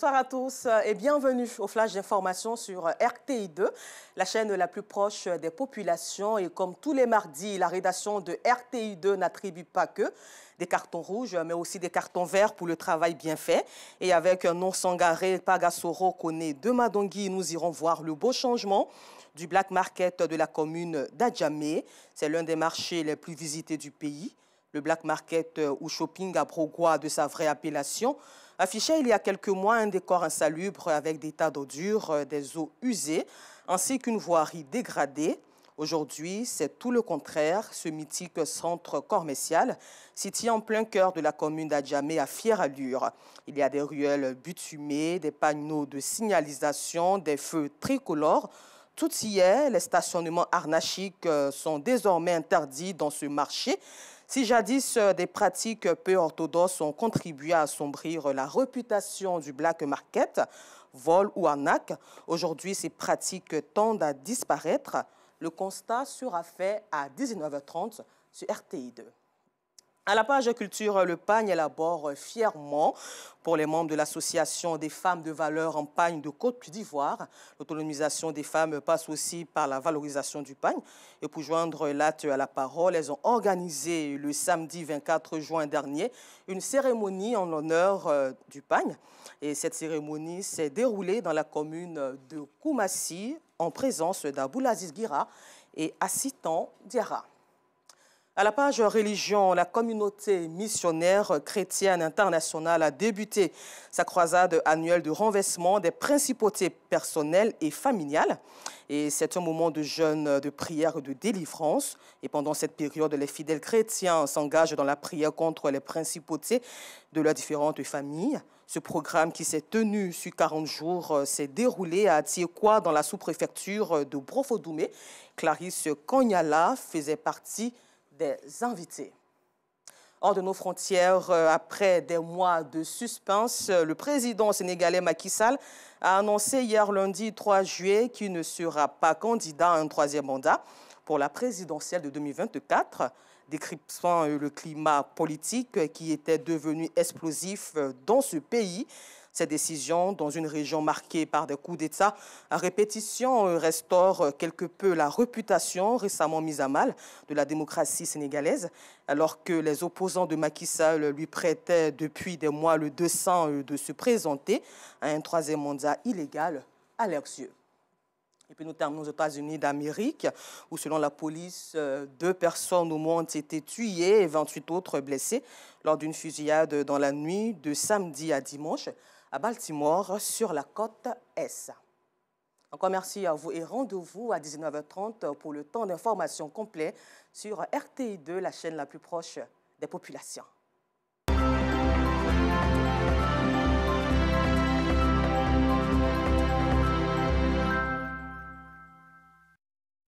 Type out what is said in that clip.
Bonsoir à tous et bienvenue au flash d'information sur RTI2, la chaîne la plus proche des populations. Et comme tous les mardis, la rédaction de RTI2 n'attribue pas que des cartons rouges, mais aussi des cartons verts pour le travail bien fait. Et avec un nom Sangaré, Pagasoro, connaît de Madongui, nous irons voir le beau changement du black market de la commune d'Adjamé. C'est l'un des marchés les plus visités du pays. Le black market euh, ou shopping à Brogois de sa vraie appellation affichait il y a quelques mois un décor insalubre avec des tas d'ordures, euh, des eaux usées, ainsi qu'une voirie dégradée. Aujourd'hui, c'est tout le contraire. Ce mythique centre commercial, situé en plein cœur de la commune d'Adjamé, à fière allure. Il y a des ruelles butumées, des panneaux de signalisation, des feux tricolores. Tout y est. Les stationnements arnachiques euh, sont désormais interdits dans ce marché. Si jadis euh, des pratiques peu orthodoxes ont contribué à assombrir la réputation du black market, vol ou arnaque, aujourd'hui ces pratiques tendent à disparaître. Le constat sera fait à 19h30 sur RTI2. À la page culture, le Pagne élabore fièrement pour les membres de l'Association des femmes de valeur en Pagne de Côte d'Ivoire. L'autonomisation des femmes passe aussi par la valorisation du Pagne. Et pour joindre l'acte à la parole, elles ont organisé le samedi 24 juin dernier une cérémonie en l'honneur euh, du Pagne. Et cette cérémonie s'est déroulée dans la commune de Koumassi en présence d'Aboulaziz Gira et Assitan Diara. À la page religion, la communauté missionnaire chrétienne internationale a débuté sa croisade annuelle de renversement des principautés personnelles et familiales. Et c'est un moment de jeûne, de prière, de délivrance. Et pendant cette période, les fidèles chrétiens s'engagent dans la prière contre les principautés de leurs différentes familles. Ce programme qui s'est tenu sur 40 jours euh, s'est déroulé à Tiekwa dans la sous-préfecture de Brofodoumé. Clarisse Konyala faisait partie des invités. Hors de nos frontières, euh, après des mois de suspense, euh, le président sénégalais Macky Sall a annoncé hier lundi 3 juillet qu'il ne sera pas candidat à un troisième mandat pour la présidentielle de 2024, décryptant euh, le climat politique qui était devenu explosif dans ce pays. Cette décision dans une région marquée par des coups d'État à répétition, euh, restaure euh, quelque peu la réputation récemment mise à mal de la démocratie sénégalaise, alors que les opposants de Macky Sall lui prêtaient depuis des mois le 200 euh, de se présenter à un troisième mandat illégal à leurs yeux. Et puis nous terminons aux États-Unis d'Amérique, où selon la police, deux personnes au moins ont été tuées et 28 autres blessées lors d'une fusillade dans la nuit de samedi à dimanche à Baltimore sur la côte S. Encore merci à vous et rendez-vous à 19h30 pour le temps d'information complet sur RTI2, la chaîne la plus proche des populations.